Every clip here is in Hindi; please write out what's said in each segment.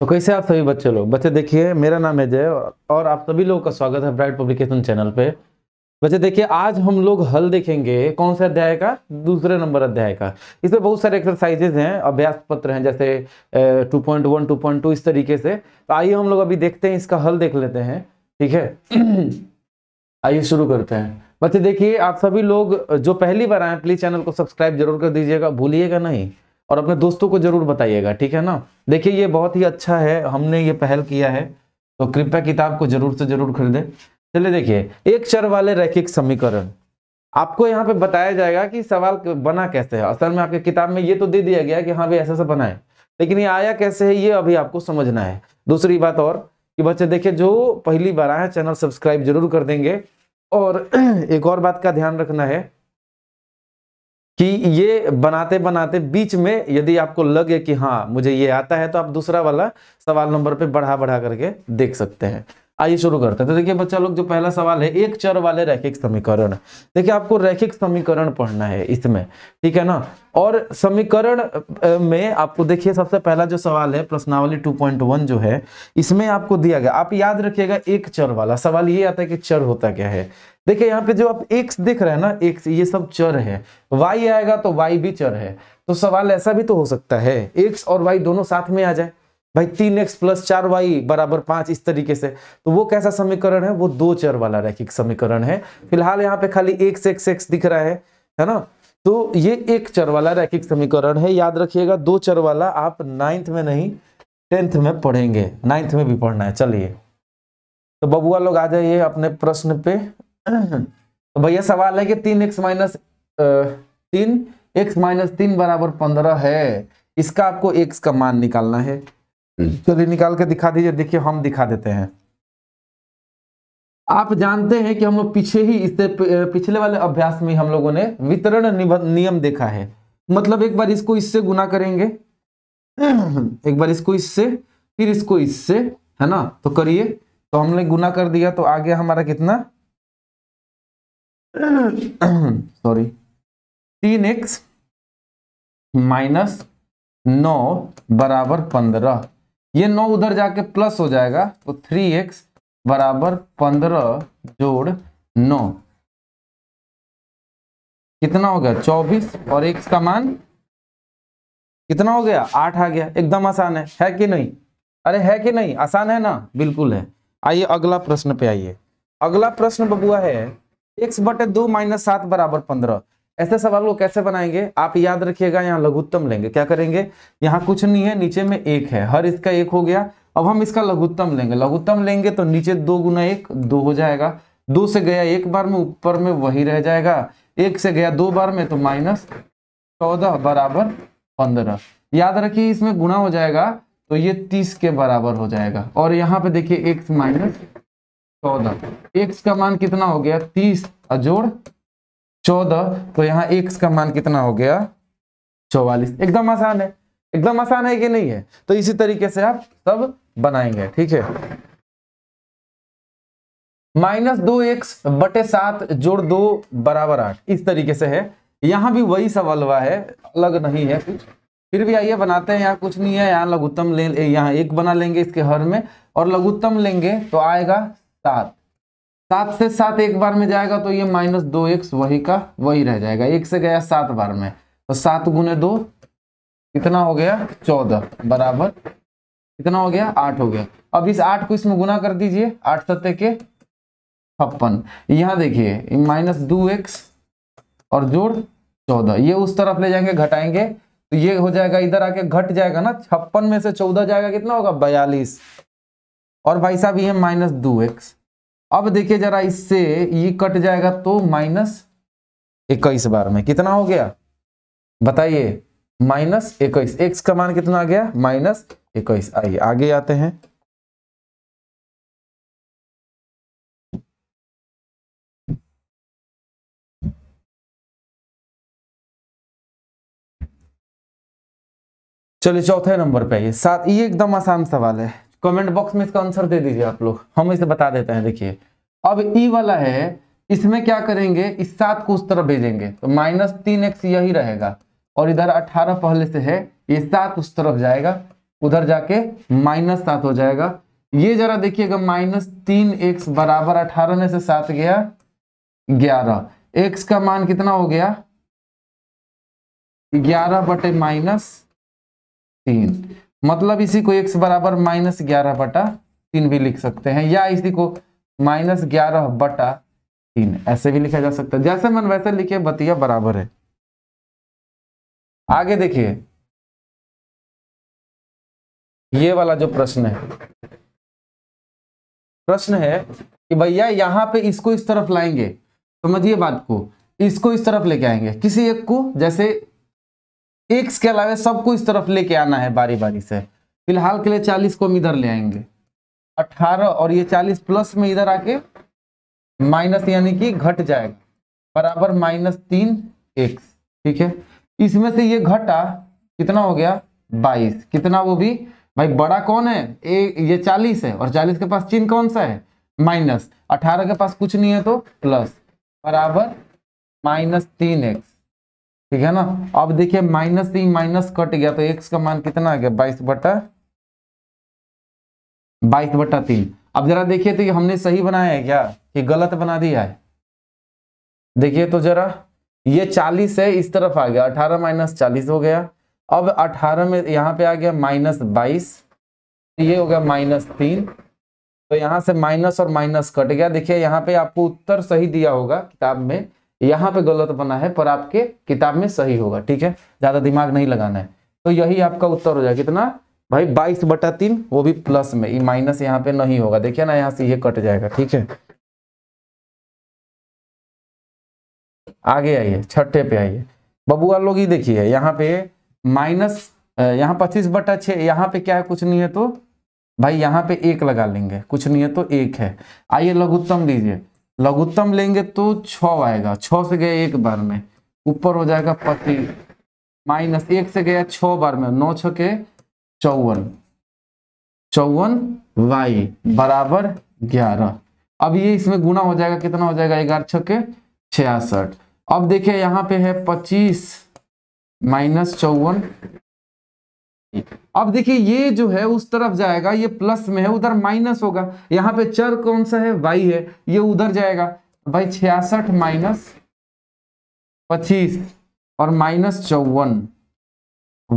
तो कैसे आप सभी बच्चे लोग बच्चे देखिए मेरा नाम है जय और आप सभी लोगों का स्वागत है ब्राइट पब्लिकेशन चैनल पे बच्चे देखिए आज हम लोग हल देखेंगे कौन से अध्याय का दूसरे नंबर अध्याय का इसमें बहुत सारे एक्सरसाइजेज हैं अभ्यास पत्र हैं जैसे 2.1 2.2 इस तरीके से तो आइए हम लोग अभी देखते हैं इसका हल देख लेते हैं ठीक है आइए शुरू करते हैं बच्चे देखिए आप सभी लोग जो पहली बार आए प्लीज चैनल को सब्सक्राइब जरूर कर दीजिएगा भूलिएगा नहीं और अपने दोस्तों को जरूर बताइएगा ठीक है ना देखिए ये बहुत ही अच्छा है हमने ये पहल किया है तो कृपया किताब को जरूर से जरूर खरीदें चलिए देखिए एक चर वाले रैखिक समीकरण आपको यहाँ पे बताया जाएगा कि सवाल बना कैसे है असल में आपके किताब में ये तो दे दिया गया कि हाँ भाई ऐसा ऐसा बनाए लेकिन ये आया कैसे है ये अभी आपको समझना है दूसरी बात और कि बच्चे देखिए जो पहली बार आए चैनल सब्सक्राइब जरूर कर देंगे और एक और बात का ध्यान रखना है कि ये बनाते बनाते बीच में यदि आपको लगे कि हाँ मुझे ये आता है तो आप दूसरा वाला सवाल नंबर पे बढ़ा बढ़ा करके देख सकते हैं आइए शुरू करते हैं तो देखिए बच्चा लोग जो पहला सवाल है एक चर वाले रैखिक समीकरण देखिए आपको रैखिक समीकरण पढ़ना है इसमें ठीक है ना और समीकरण में आपको देखिए सबसे पहला जो सवाल है प्रश्नावली 2.1 जो है इसमें आपको दिया गया आप याद रखिएगा एक चर वाला सवाल ये आता है कि चर होता क्या है देखिए यहाँ पे जो आप x देख रहे हैं ना x ये सब चर है वाई आएगा तो वाई भी चर है तो सवाल ऐसा भी तो हो सकता है x और y दोनों साथ में आ जाए भाई तीन एक्स प्लस चार वाई बराबर पांच इस तरीके से तो वो कैसा समीकरण है वो दो चर वाला रैखिक समीकरण है फिलहाल यहाँ पे खाली एक्स एक्स एक्स दिख रहा है है ना तो ये एक चर वाला रैखिक समीकरण है याद रखिएगा दो चर वाला आप नाइन्थ में नहीं टेंथ में पढ़ेंगे नाइन्थ में भी पढ़ना है चलिए तो बबुआ लोग आ जाइए अपने प्रश्न पे तो भैया सवाल है कि तीन एक्स माइनस तीन एक्स माइनस तीन बराबर पंद्रह है इसका आपको एक्स का मान निकालना है हम्म। चलिए निकाल के दिखा दीजिए देखिए हम दिखा देते हैं आप जानते हैं कि हम लोग पीछे ही इससे पिछले वाले अभ्यास में हम लोगों ने वितरण नियम देखा है मतलब एक बार इसको इससे गुना करेंगे एक बार इसको इससे फिर इसको इससे है ना तो करिए तो हमने गुना कर दिया तो आ गया हमारा कितना सॉरी तीन एक्स माइनस नौ बराबर पंद्रह ये नौ उधर जाके प्लस हो जाएगा तो थ्री एक्स बराबर पंद्रह जोड़ नौ कितना हो गया चौबीस और एक का मान कितना हो गया आठ आ गया एकदम आसान है है कि नहीं अरे है कि नहीं आसान है ना बिल्कुल है आइए अगला प्रश्न पे आइए अगला प्रश्न बबुआ है एक्स बटे दो माइनस सात बराबर पंद्रह ऐसे सवाल को कैसे बनाएंगे आप याद रखिएगा यहाँ लघुत्तम लेंगे क्या करेंगे यहाँ कुछ नहीं है नीचे में एक है हर इसका एक हो गया अब हम इसका लघुत्तम लेंगे लघुत्तम लेंगे तो नीचे दो गुना एक दो हो जाएगा दो से गया एक बार में ऊपर में वही रह जाएगा एक से गया दो बार में तो माइनस चौदह बराबर पंद्रह याद रखिए इसमें गुणा हो जाएगा तो ये तीस के बराबर हो जाएगा और यहाँ पे देखिए एक माइनस चौदह एक्स का मान कितना हो गया तीस अजोड़ चौदह तो यहाँ एक्स का मान कितना हो गया चौवालीस एकदम आसान है एकदम आसान है कि नहीं है तो इसी तरीके से आप सब बनाएंगे ठीक है माइनस दो एक्स बटे सात जोड़ दो बराबर आठ इस तरीके से है यहाँ भी वही सवाल हुआ है अलग नहीं है कुछ फिर भी आइए बनाते हैं यहाँ कुछ नहीं है यहाँ लघुत्तम ले यहाँ एक बना लेंगे इसके हर में और लघुत्तम लेंगे तो आएगा सात सात से सात एक बार में जाएगा तो ये माइनस दो एक्स वही का वही रह जाएगा एक से गया सात बार में तो सात गुने दो कितना हो गया चौदह बराबर कितना हो गया आठ हो गया अब इस आठ को इसमें गुना कर दीजिए आठ सत्य के छप्पन यहां देखिए माइनस दो एक्स और जोड़ चौदह ये उस तरफ ले जाएंगे घटाएंगे तो ये हो जाएगा इधर आके घट जाएगा ना छप्पन में से चौदह जाएगा कितना होगा बयालीस और भाई साहब ये माइनस दो एक्स अब देखिए जरा इससे ये e कट जाएगा तो माइनस इक्कीस बार में कितना हो गया बताइए माइनस इक्कीस एक्स का मान कितना आ गया माइनस इक्कीस आइए आगे आते हैं चलिए चौथे नंबर पे ये सात ये एकदम आसान सवाल है कमेंट बॉक्स में इसका आंसर दे दीजिए आप लोग हम इसे बता देते हैं देखिए अब ई वाला है इसमें क्या करेंगे इस सात को उस तरफ भेजेंगे तो माइनस तीन एक्स यही रहेगा और इधर अठारह पहले से है ये सात उस तरफ जाएगा उधर जाके माइनस सात हो जाएगा ये जरा देखिएगा माइनस तीन एक्स बराबर अठारह में से सात गया ग्यारह एक्स का मान कितना हो गया ग्यारह बटे माइनस तीन मतलब इसी को एक्स बराबर माइनस ग्यारह बटा तीन भी लिख सकते हैं या इसी को माइनस ग्यारह बटा तीन ऐसे भी लिखा जा सकता है जैसे मन वैसे लिखे बतिया बराबर है आगे देखिए ये वाला जो प्रश्न है प्रश्न है कि भैया यहां पे इसको इस तरफ लाएंगे समझिए बात को इसको इस तरफ लेके आएंगे किसी एक को जैसे एक्स के अलावा सबको इस तरफ लेके आना है बारी बारी से फिलहाल के लिए चालीस को हम इधर ले आएंगे 18 और ये चालीस प्लस में इधर आके माइनस यानी कि घट जाएगा बराबर माइनस तीन एक्स ठीक है इसमें से ये घटा कितना हो गया बाईस कितना वो भी भाई बड़ा कौन है ए, ये चालीस है और चालीस के पास चिन्ह कौन सा है माइनस अठारह के पास कुछ नहीं है तो प्लस बराबर माइनस तीन एक्स ठीक है ना अब देखिए माइनस तीन माइनस कट गया तो एक्स का मान कितना आ गया बाईस बटा बाईस बटा तीन अब जरा देखिए तो ये हमने सही बनाया है क्या कि गलत बना दिया है देखिए तो जरा ये चालीस है इस तरफ आ गया अठारह माइनस चालीस हो गया अब अठारह में यहां पे आ गया माइनस बाईस ये हो गया माइनस तीन तो यहां से माइनस और माइनस कट गया देखिए यहाँ पे आपको उत्तर सही दिया होगा किताब में यहाँ पे गलत बना है पर आपके किताब में सही होगा ठीक है ज्यादा दिमाग नहीं लगाना है तो यही आपका उत्तर हो जाएगा कितना भाई बाईस बटा तीन वो भी प्लस में ये माइनस यहाँ पे नहीं होगा देखिए ना यहाँ से ये कट जाएगा ठीक है आगे आइए छठे पे आइए बबुआ लोग ही देखिए यहाँ पे माइनस यहाँ पच्चीस बटा छ यहाँ पे क्या है कुछ नहीं है तो भाई यहाँ पे एक लगा लेंगे कुछ नहीं है तो एक है आइए लघुत्तम लीजिए लघुत्तम लेंगे तो छ आएगा छ से गया एक बार में ऊपर हो जाएगा पच्चीस माइनस एक से गया छ बार में नौ छ के चौवन चौवन वाई बराबर ग्यारह अब ये इसमें गुना हो जाएगा कितना हो जाएगा ग्यारह छ के छियासठ अब देखिए यहाँ पे है पच्चीस माइनस चौवन अब देखिए ये जो है उस तरफ जाएगा ये प्लस में है उधर माइनस होगा यहाँ पे चर कौन सा है वाई है ये उधर जाएगा भाई छियासठ माइनस पच्चीस और माइनस चौवन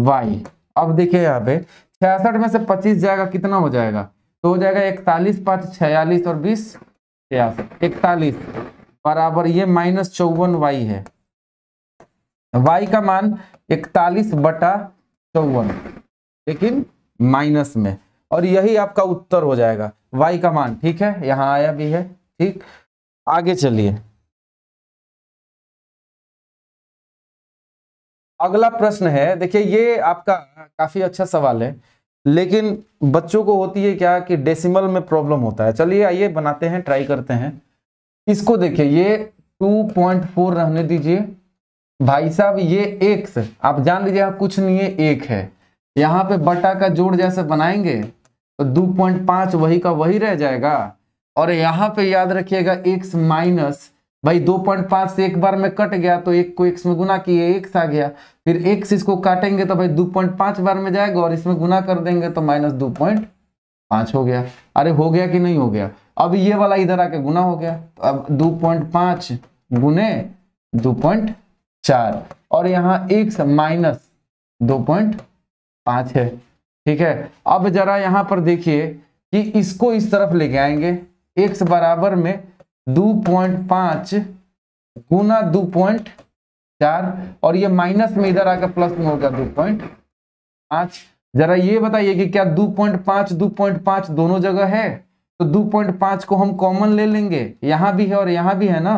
वाई अब देखिए यहाँ पे छियासठ में से पच्चीस जाएगा कितना हो जाएगा तो हो जाएगा इकतालीस पांच छियालीस और बीस छियासठ इकतालीस बराबर ये माइनस चौवन वाई है वाई का मान इकतालीस बटा चौवन लेकिन माइनस में और यही आपका उत्तर हो जाएगा वाई का मान ठीक है यहां आया भी है ठीक आगे चलिए अगला प्रश्न है देखिए ये आपका काफी अच्छा सवाल है लेकिन बच्चों को होती है क्या कि डेसिमल में प्रॉब्लम होता है चलिए आइए बनाते हैं ट्राई करते हैं इसको देखिए ये 2.4 रहने दीजिए भाई साहब ये एक आप जान लीजिए कुछ नहीं है एक है यहाँ पे बटा का जोड़ जैसे बनाएंगे तो दो पॉइंट पांच वही का वही रह जाएगा और यहाँ पे याद रखिएगा x माइनस भाई दो पॉइंट पांच से एक बार में कट गया तो एक को एक्स में गुना किए एक्स आ गया फिर एक्स इसको काटेंगे तो भाई दो पॉइंट पांच बार में जाएगा और इसमें गुना कर देंगे तो माइनस दो पॉइंट पांच हो गया अरे हो गया कि नहीं हो गया अब ये वाला इधर आके गुना हो गया तो अब दो पॉइंट पांच गुने दो पॉइंट चार और यहाँ एक माइनस दो पॉइंट पांच है ठीक है अब जरा यहां पर देखिए कि इसको इस तरफ लेके आएंगे x बराबर में दो पॉइंट पांच गुना दो पॉइंट चार और ये माइनस में इधर आकर प्लस में होगा दो पॉइंट पाँच जरा ये बताइए कि क्या दो पॉइंट पाँच दो पॉइंट पाँच दोनों जगह है तो दो पॉइंट पाँच को हम कॉमन ले लेंगे यहां भी है और यहां भी है ना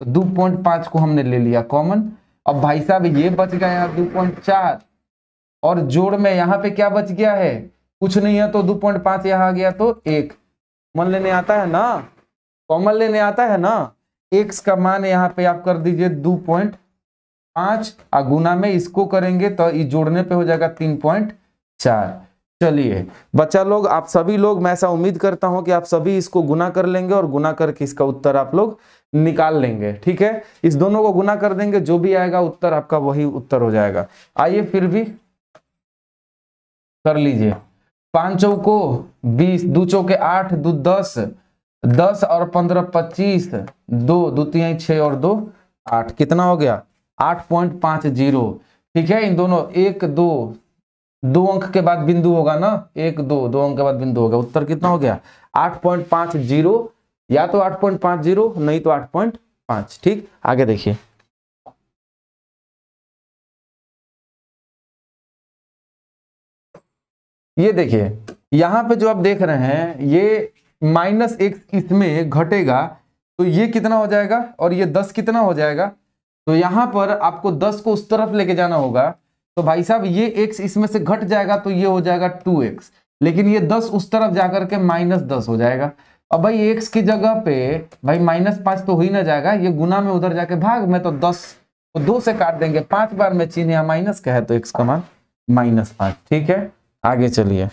तो दो पॉइंट पाँच को हमने ले लिया कॉमन अब भाई साहब ये बच गया दो पॉइंट चार और जोड़ में यहाँ पे क्या बच गया है कुछ नहीं है तो दो पॉइंट पांच यहाँ आ गया तो एक मन लेने आता है ना कॉमन लेने आता है ना एक्स का मान यहाँ पे आप कर दीजिए दो पॉइंट पांच गुना में इसको करेंगे तो ये जोड़ने पे हो जाएगा तीन पॉइंट चार चलिए बच्चा लोग आप सभी लोग मैं ऐसा उम्मीद करता हूं कि आप सभी इसको गुना कर लेंगे और गुना करके इसका उत्तर आप लोग निकाल लेंगे ठीक है इस दोनों को गुना कर देंगे जो भी आएगा उत्तर आपका वही उत्तर हो जाएगा आइए फिर भी कर लीजिए पांचों को बीस दो चौके आठ दो दस दस और पंद्रह पच्चीस दो दो तीन छः और दो आठ कितना हो गया आठ पॉइंट पांच जीरो ठीक है इन दोनों एक दो दो अंक के बाद बिंदु होगा ना एक दो दो अंक के बाद बिंदु होगा उत्तर कितना हो गया आठ पॉइंट पांच जीरो या तो आठ पॉइंट पांच जीरो नहीं तो आठ पॉइंट पांच ठीक आगे देखिए ये देखिए यहाँ पे जो आप देख रहे हैं ये माइनस एक्स इसमें घटेगा तो ये कितना हो जाएगा और ये दस कितना हो जाएगा तो यहां पर आपको दस को उस तरफ लेके जाना होगा तो भाई साहब ये एक्स इसमें से घट जाएगा तो ये हो जाएगा टू एक्स लेकिन ये दस उस तरफ जाकर के माइनस दस हो जाएगा अब भाई एक्स की जगह पे भाई माइनस पांच तो हो ही ना जाएगा ये गुना में उधर जाके भाग में तो दस तो दो से काट देंगे पांच बार में चीन या माइनस का है तो एक्स का मान माइनस पांच ठीक है आगे चलिए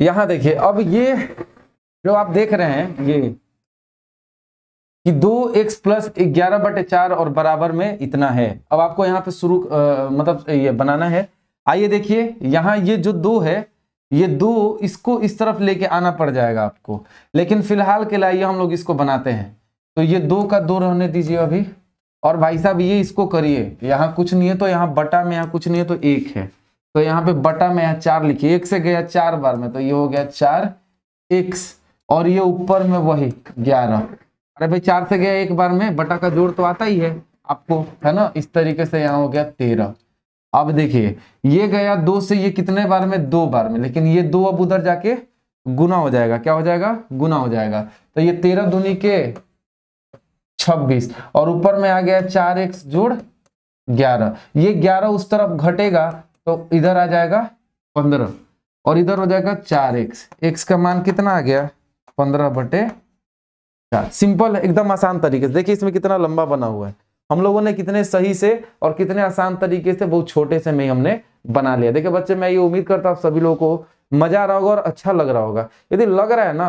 यहां देखिए अब ये जो आप देख रहे हैं ये कि दो एक्स प्लस ग्यारह बटे चार और बराबर में इतना है अब आपको यहां पे शुरू मतलब ये बनाना है आइए देखिए यहां ये जो दो है ये दो इसको इस तरफ लेके आना पड़ जाएगा आपको लेकिन फिलहाल के लिए हम लोग इसको बनाते हैं तो ये दो का दो रहने दीजिए अभी और भाई साहब ये इसको करिए यहाँ कुछ नहीं है तो यहाँ बटा में यहाँ कुछ नहीं है तो एक है तो यहाँ पे बटा में यहाँ चार लिखिए एक से गया चार बार में तो ये हो गया चार एक्स और ये ऊपर में वही ग्यारह अरे भाई चार से गया एक बार में बटा का जोड़ तो आता ही है आपको है ना इस तरीके से यहाँ हो गया तेरह अब देखिए ये गया दो से ये कितने बार में दो बार में लेकिन ये दो अब उधर जाके गुना हो जाएगा क्या हो जाएगा गुना हो जाएगा तो ये तेरह दुनी के छब्बीस और ऊपर में आ गया चार एक्स जोड़ ग्यारह ये ग्यारह उस तरफ घटेगा तो इधर आ जाएगा पंद्रह और इधर हो जाएगा चार एक्स एक्स का मान कितना आ गया पंद्रह बटे चार सिंपल एकदम आसान तरीके से देखिए इसमें कितना लंबा बना हुआ है हम लोगों ने कितने सही से और कितने आसान तरीके से बहुत छोटे से में हमने बना लिया देखिए बच्चे मैं ये उम्मीद करता हूँ सभी लोगों को मजा आ रहा होगा और अच्छा लग रहा होगा यदि लग रहा है ना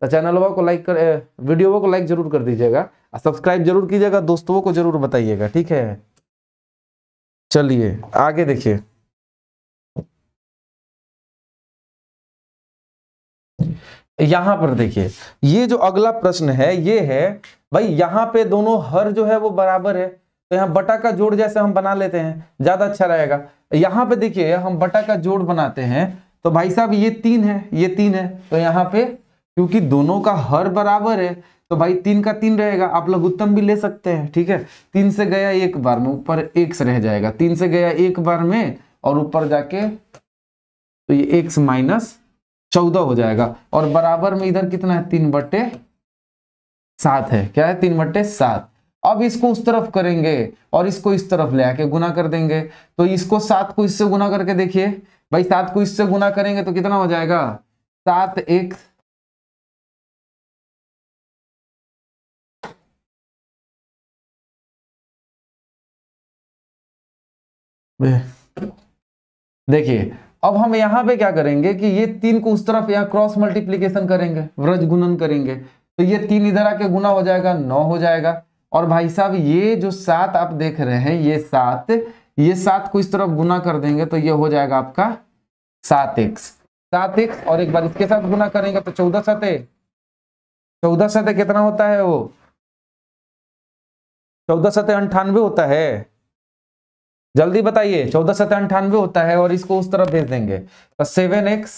तो चैनलों को लाइक कर वीडियो को लाइक जरूर कर दीजिएगा सब्सक्राइब जरूर कीजिएगा दोस्तों को जरूर बताइएगा ठीक है चलिए आगे देखिए यहां पर देखिए ये जो अगला प्रश्न है ये है भाई यहाँ पे दोनों हर जो है वो बराबर है तो यहाँ बटा का जोड़ जैसे हम बना लेते हैं ज्यादा अच्छा रहेगा यहाँ पे देखिए हम बटा का जोड़ बनाते हैं तो भाई साहब ये तीन है ये तीन है तो यहाँ पे क्योंकि दोनों का हर बराबर है तो भाई तीन का तीन रहेगा आप उत्तम भी ले सकते हैं ठीक है तीन से गया एक बार में ऊपर से रह जाएगा तीन से गया एक बार में और ऊपर जाके तो ये एक माइनस चौदह हो जाएगा और बराबर में इधर कितना है तीन बट्टे सात है क्या है तीन बट्टे सात अब इसको उस तरफ करेंगे और इसको इस तरफ ले आके गुना कर देंगे तो इसको सात को इससे गुना करके देखिए भाई सात को इससे गुना करेंगे तो कितना हो जाएगा सात एक देखिए अब हम यहां पे क्या करेंगे कि ये तीन को उस तरफ यहाँ क्रॉस मल्टीप्लीकेशन करेंगे व्रज गुणन करेंगे तो ये तीन इधर आके गुना हो जाएगा नौ हो जाएगा और भाई साहब ये जो सात आप देख रहे हैं ये सात ये सात को इस तरफ गुना कर देंगे तो ये हो जाएगा आपका सात एक्स सात एक्स और एक बार इसके साथ गुना करेंगे तो चौदह सतह चौदह सतह कितना होता है वो चौदह सतह अंठानवे होता है जल्दी बताइए चौदह सत्तर अंठानवे होता है और इसको उस तरफ भेज देंगे तो सेवन एक्स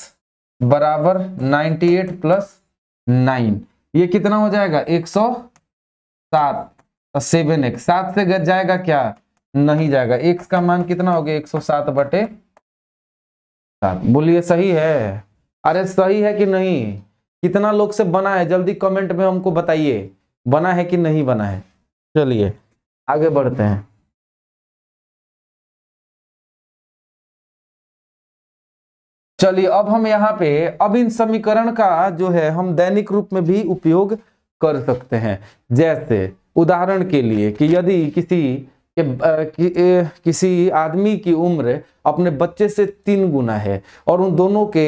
बराबर नाइनटी एट प्लस नाइन ये कितना हो जाएगा एक सौ सात तो सेवन एक्स सात से गज जाएगा क्या नहीं जाएगा एक्स का मान कितना हो गया एक सौ सात बटे सात बोलिए सही है अरे सही है कि नहीं कितना लोग से बना है जल्दी कमेंट में हमको बताइए बना है कि नहीं बना है चलिए आगे बढ़ते हैं चलिए अब हम यहाँ पे अब इन समीकरण का जो है हम दैनिक रूप में भी उपयोग कर सकते हैं जैसे उदाहरण के लिए कि यदि किसी कि, कि, किसी आदमी की उम्र अपने बच्चे से तीन गुना है और उन दोनों के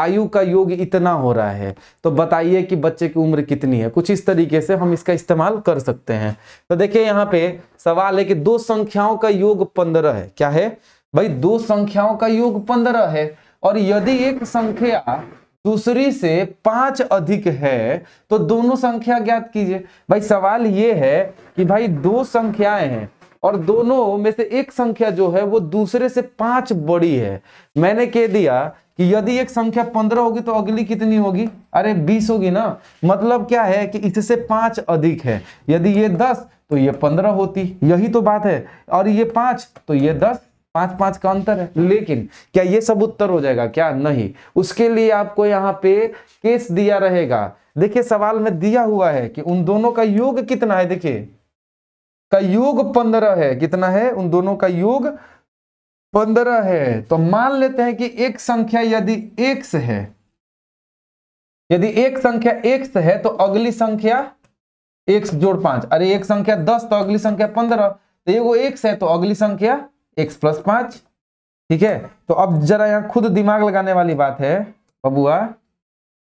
आयु का योग इतना हो रहा है तो बताइए कि बच्चे की उम्र कितनी है कुछ इस तरीके से हम इसका इस्तेमाल कर सकते हैं तो देखिए यहाँ पे सवाल है कि दो संख्याओं का योग पंद्रह है क्या है भाई दो संख्याओं का योग पंद्रह है और यदि एक संख्या दूसरी से पांच अधिक है तो दोनों संख्या ज्ञात कीजिए भाई सवाल ये है कि भाई दो संख्याएं हैं और दोनों में से एक संख्या जो है वो दूसरे से पांच बड़ी है मैंने कह दिया कि यदि एक संख्या पंद्रह होगी तो अगली कितनी होगी अरे बीस होगी ना मतलब क्या है कि इससे पांच अधिक है यदि ये दस तो ये पंद्रह होती यही तो बात है और ये पांच तो ये दस पांच पांच का अंतर है लेकिन क्या ये सब उत्तर हो जाएगा क्या नहीं उसके लिए आपको यहाँ पे केस दिया रहेगा देखिए सवाल में दिया हुआ है कि उन दोनों का योग कितना है देखिए का योग पंद्रह है कितना है उन दोनों का योग पंद्रह है तो मान लेते हैं कि एक संख्या यदि एक्स है यदि एक संख्या एक्स है तो अगली संख्या एक्स जोड़ पांच अरे एक संख्या दस तो अगली संख्या पंद्रह तो ये वो एक्स है तो अगली संख्या एक्स प्लस पांच ठीक है तो अब जरा यहाँ खुद दिमाग लगाने वाली बात है बबुआ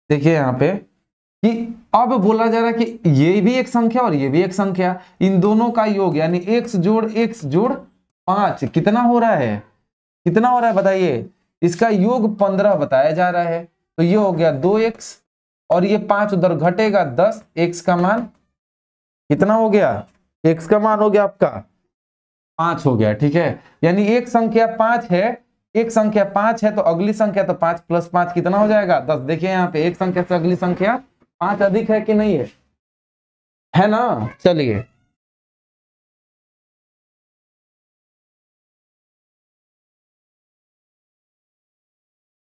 देखिए यहाँ पे कि अब बोला जा रहा है कि ये भी एक संख्या और ये भी एक संख्या इन दोनों का योग यानी एक्स जोड़ एक्स जोड़ पांच कितना हो रहा है कितना हो रहा है बताइए इसका योग पंद्रह बताया जा रहा है तो ये हो गया दो एक्स और ये पांच उधर घटेगा दस एक्स का मान कितना हो गया एक्स का मान हो गया आपका पांच हो गया ठीक है यानी एक संख्या पांच है एक संख्या पांच है तो अगली संख्या तो पांच प्लस पांच कितना हो जाएगा दस देखिए यहाँ पे एक संख्या से अगली संख्या पांच अधिक है कि नहीं है है ना चलिए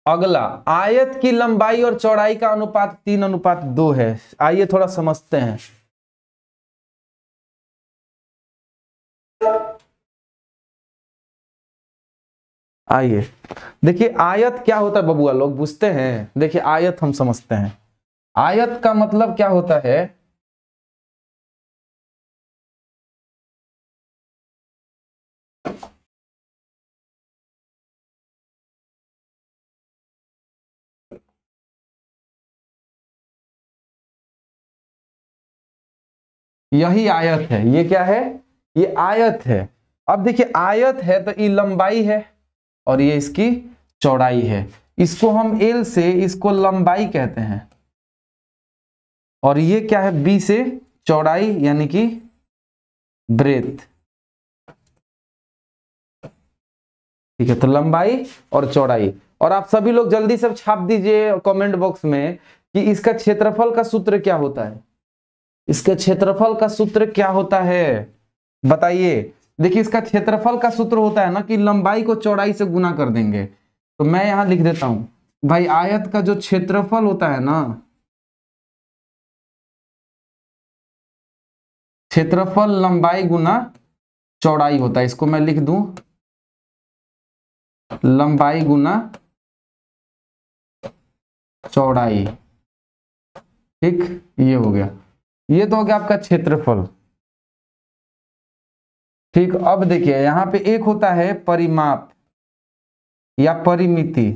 अगला आयत की लंबाई और चौड़ाई का अनुपात तीन अनुपात दो है आइए थोड़ा समझते हैं आइए देखिए आयत क्या होता है बबुआ लोग पूछते हैं देखिए आयत हम समझते हैं आयत का मतलब क्या होता है यही आयत है ये क्या है ये आयत है अब देखिए आयत है तो ये लंबाई है और ये इसकी चौड़ाई है इसको हम एल से इसको लंबाई कहते हैं और ये क्या है बी से चौड़ाई यानी कि ब्रेथ ठीक है तो लंबाई और चौड़ाई और आप सभी लोग जल्दी सब छाप दीजिए कमेंट बॉक्स में कि इसका क्षेत्रफल का सूत्र क्या होता है इसका क्षेत्रफल का सूत्र क्या होता है बताइए देखिए इसका क्षेत्रफल का सूत्र होता है ना कि लंबाई को चौड़ाई से गुना कर देंगे तो मैं यहां लिख देता हूं भाई आयत का जो क्षेत्रफल होता है ना क्षेत्रफल लंबाई गुना चौड़ाई होता है इसको मैं लिख दूं लंबाई गुना चौड़ाई ठीक ये हो गया ये तो हो गया आपका क्षेत्रफल ठीक अब देखिए यहाँ पे एक होता है परिमाप या परिमिति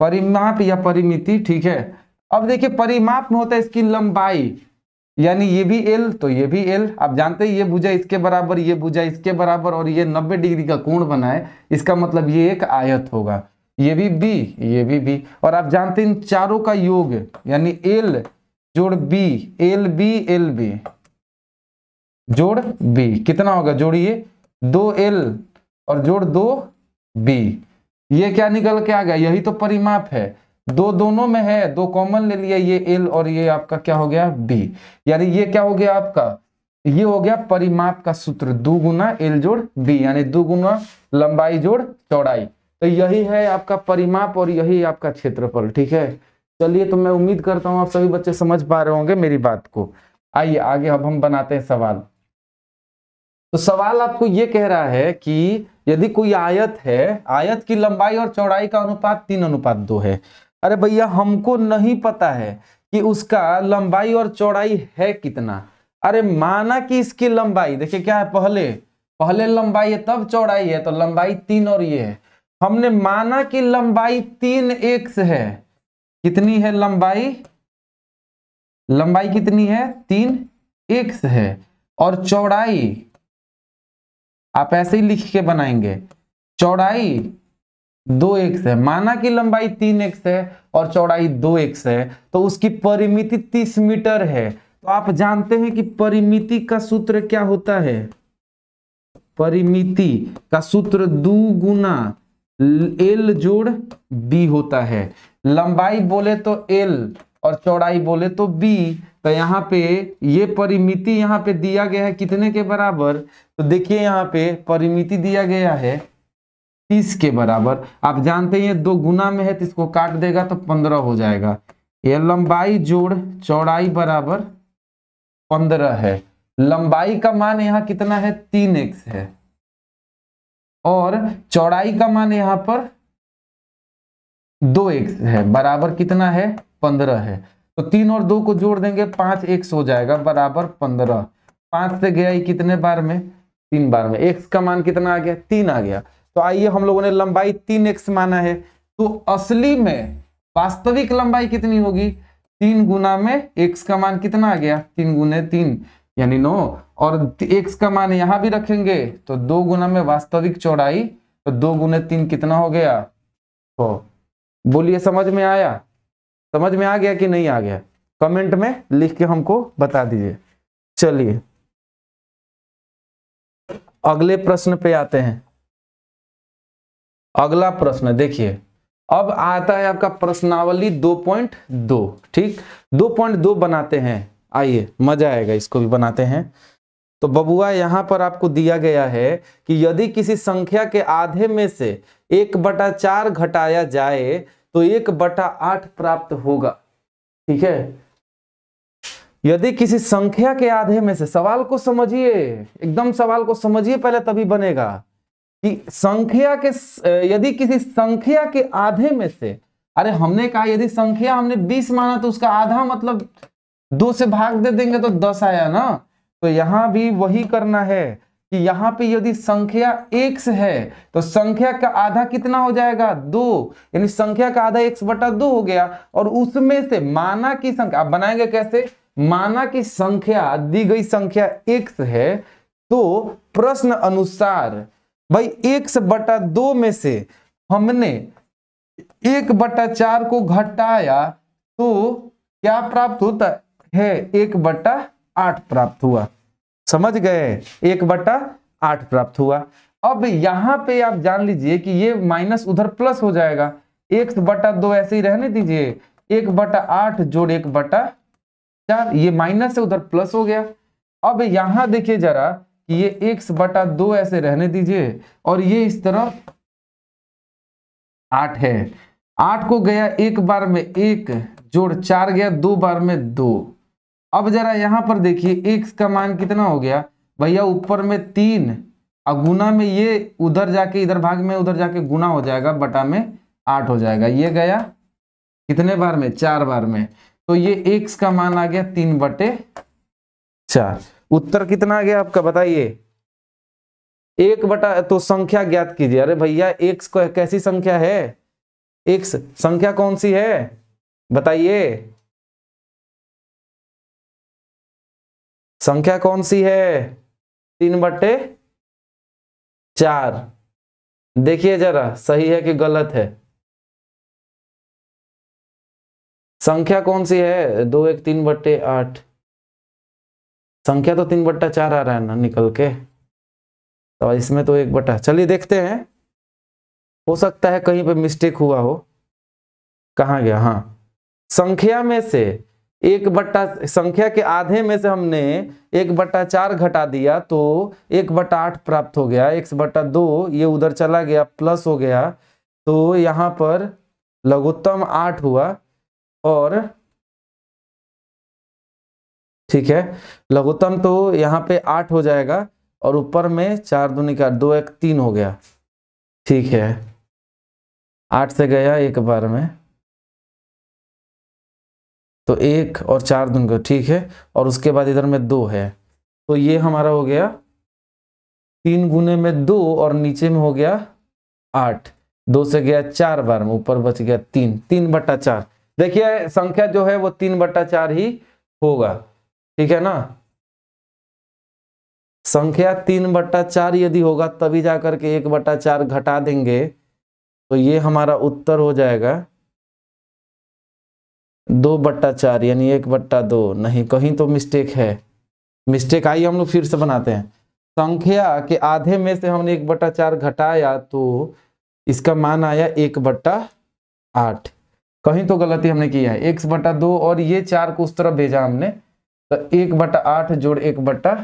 परिमाप या परिमिति ठीक है अब देखिए परिमाप में होता है इसकी लंबाई यानी ये भी एल तो ये भी एल आप जानते हैं ये बुझा इसके बराबर ये बुझा इसके बराबर और ये 90 डिग्री का कोण बनाए इसका मतलब ये एक आयत होगा ये भी बी ये भी बी और आप जानते हैं इन चारों का योग यानी एल जोड़ B L B L B जोड़ बी कितना होगा जोड़िए दो एल और जोड़ दो बी ये क्या निकल के आ गया यही तो परिमाप है दो दोनों में है दो कॉमन ले लिया ये एल और ये आपका क्या हो गया बी यानी ये क्या हो गया आपका ये हो गया परिमाप का सूत्र दो गुना एल जोड़ बी यानी दो गुना लंबाई जोड़ चौड़ाई तो यही है आपका परिमाप और यही आपका क्षेत्रफल ठीक है चलिए तो मैं उम्मीद करता हूँ आप सभी बच्चे समझ पा रहे होंगे मेरी बात को आइए आगे अब हम बनाते हैं सवाल तो सवाल आपको ये कह रहा है कि यदि कोई आयत है आयत की लंबाई और चौड़ाई का अनुपात तीन अनुपात दो है अरे भैया हमको नहीं पता है कि उसका लंबाई और चौड़ाई है कितना अरे माना कि इसकी लंबाई देखिए क्या है पहले पहले लंबाई है तब चौड़ाई है तो लंबाई तीन और ये है हमने माना कि लंबाई तीन एक्स है कितनी है लंबाई लंबाई कितनी है तीन एक्स है और चौड़ाई आप ऐसे ही लिख के बनाएंगे चौड़ाई दो एक्स है माना कि लंबाई तीन एक्स है और चौड़ाई दो एक्स है तो उसकी परिमिति तीस मीटर है तो आप जानते हैं कि परिमिति का सूत्र क्या होता है परिमिति का सूत्र दू गुना एल जोड़ बी होता है लंबाई बोले तो एल और चौड़ाई बोले तो बी तो यहाँ पे ये परिमिति यहाँ पे दिया गया है कितने के बराबर तो देखिए यहाँ पे परिमिति दिया गया है तीस के बराबर आप जानते हैं दो गुना में है तो इसको काट देगा तो पंद्रह हो जाएगा ये लंबाई जोड़ चौड़ाई बराबर पंद्रह है लंबाई का मान यहाँ कितना है तीन एक्स है और चौड़ाई का मान यहाँ पर दो एक्स है बराबर कितना है पंद्रह है तो तीन और दो को जोड़ देंगे पांच एक्स हो जाएगा बराबर पंद्रह पांच से गया ही कितने बार में तीन बार में एक्स का मान कितना आ गया तीन आ गया तो आइए हम लोगों ने लंबाई तीन एक्स माना है तो असली में वास्तविक लंबाई कितनी होगी तीन गुना में एक्स का मान कितना आ गया तीन गुने तीन यानी नो और एक्स का मान यहां भी रखेंगे तो दो गुना में वास्तविक चौड़ाई तो दो गुने तीन कितना हो गया तो बोलिए समझ में आया समझ में आ गया कि नहीं आ गया कमेंट में लिख के हमको बता दीजिए चलिए अगले प्रश्न पे आते हैं अगला प्रश्न देखिए अब आता है आपका प्रश्नावली 2.2 ठीक 2.2 बनाते हैं आइए मजा आएगा इसको भी बनाते हैं तो बबुआ यहां पर आपको दिया गया है कि यदि किसी संख्या के आधे में से एक बटा चार घटाया जाए तो एक बटा आठ प्राप्त होगा ठीक है यदि किसी संख्या के आधे में से सवाल को समझिए एकदम सवाल को समझिए पहले तभी बनेगा कि संख्या के यदि किसी संख्या के आधे में से अरे हमने कहा यदि संख्या हमने बीस माना तो उसका आधा मतलब दो से भाग दे देंगे तो दस आया ना तो यहां भी वही करना है कि यहां पे यदि संख्या x है तो संख्या का आधा कितना हो जाएगा दो यानी संख्या का आधा x बटा दो हो गया और उसमें से माना की संख्या आप बनाएंगे कैसे माना की संख्या दी गई संख्या x है तो प्रश्न अनुसार भाई x बटा दो में से हमने एक बटा चार को घटाया तो क्या प्राप्त होता है एक बटा आठ प्राप्त हुआ समझ गए एक बट्टा आठ प्राप्त हुआ अब यहां पे आप जान लीजिए कि ये माइनस उधर प्लस हो जाएगा एक बटा दो ऐसे ही रहने दीजिए एक बटा आठ जोड़ एक बटा चार ये माइनस से उधर प्लस हो गया अब यहां देखिए जरा कि ये एक बटा दो ऐसे रहने दीजिए और ये इस तरह आठ है आठ को गया एक बार में एक जोड़ चार गया दो बार में दो अब जरा यहां पर देखिए एक का मान कितना हो गया भैया ऊपर में तीन और गुना में ये उधर जाके इधर भाग में उधर जाके गुना हो जाएगा बटा में आठ हो जाएगा ये गया कितने बार में चार बार में तो ये एक का मान आ गया तीन बटे चार उत्तर कितना आ गया आपका बताइए एक बटा तो संख्या ज्ञात कीजिए अरे भैया एक्स कैसी संख्या है एक संख्या कौन सी है बताइए संख्या कौन सी है तीन बट्टे चार देखिए जरा सही है कि गलत है संख्या कौन सी है दो एक तीन बट्टे आठ संख्या तो तीन बट्टा चार आ रहा है ना निकल के तो इसमें तो एक बट्टा चलिए देखते हैं हो सकता है कहीं पे मिस्टेक हुआ हो कहा गया हाँ संख्या में से एक बट्टा संख्या के आधे में से हमने एक बट्टा चार घटा दिया तो एक बट्टा आठ प्राप्त हो गया एक बट्टा दो ये उधर चला गया प्लस हो गया तो यहाँ पर लघुत्तम आठ हुआ और ठीक है लघुत्तम तो यहाँ पे आठ हो जाएगा और ऊपर में चार दूनी का दो एक तीन हो गया ठीक है आठ से गया एक बार में तो एक और चार दूंगा ठीक है और उसके बाद इधर में दो है तो ये हमारा हो गया तीन गुने में दो और नीचे में हो गया आठ दो से गया चार बार में ऊपर बच गया तीन तीन बट्टा चार देखिए संख्या जो है वो तीन बट्टा चार ही होगा ठीक है ना संख्या तीन बट्टा चार यदि होगा तभी जाकर के एक बट्टा चार घटा देंगे तो ये हमारा उत्तर हो जाएगा दो बट्टा चार यानी एक बट्टा दो नहीं कहीं तो मिस्टेक है मिस्टेक आई हम लोग फिर से बनाते हैं संख्या के आधे में से हमने एक बट्टा चार घटाया तो इसका मान आया एक बट्टा आठ कहीं तो गलती हमने की है एक बट्टा दो और ये चार को उस तरफ भेजा हमने तो एक बट्टा आठ जोड़ एक बट्टा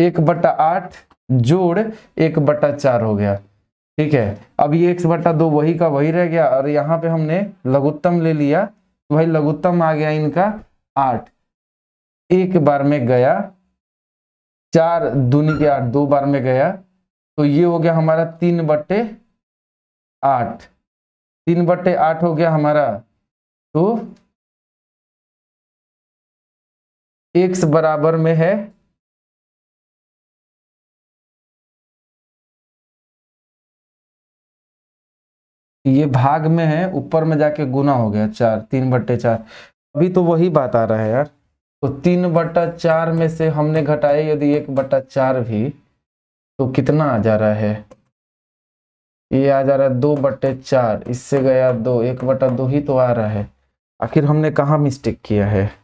एक बट्टा आठ जोड़ एक बट्टा चार हो गया ठीक है अब ये एक्स बट्टा दो वही का वही रह गया और यहाँ पे हमने लघुत्तम ले लिया तो भाई लघुत्तम आ गया इनका आठ एक बार में गया चार दूनी के आठ दो बार में गया तो ये हो गया हमारा तीन बट्टे आठ तीन बट्टे आठ हो गया हमारा तो एक्स बराबर में है ये भाग में है ऊपर में जाके गुना हो गया चार तीन बट्टे चार अभी तो वही बात आ रहा है यार तो तीन बट्टा चार में से हमने घटाए यदि एक बट्टा चार भी तो कितना आ जा रहा है ये आ जा रहा है दो बट्टे चार इससे गया दो एक बट्टा दो ही तो आ रहा है आखिर हमने कहाँ मिस्टेक किया है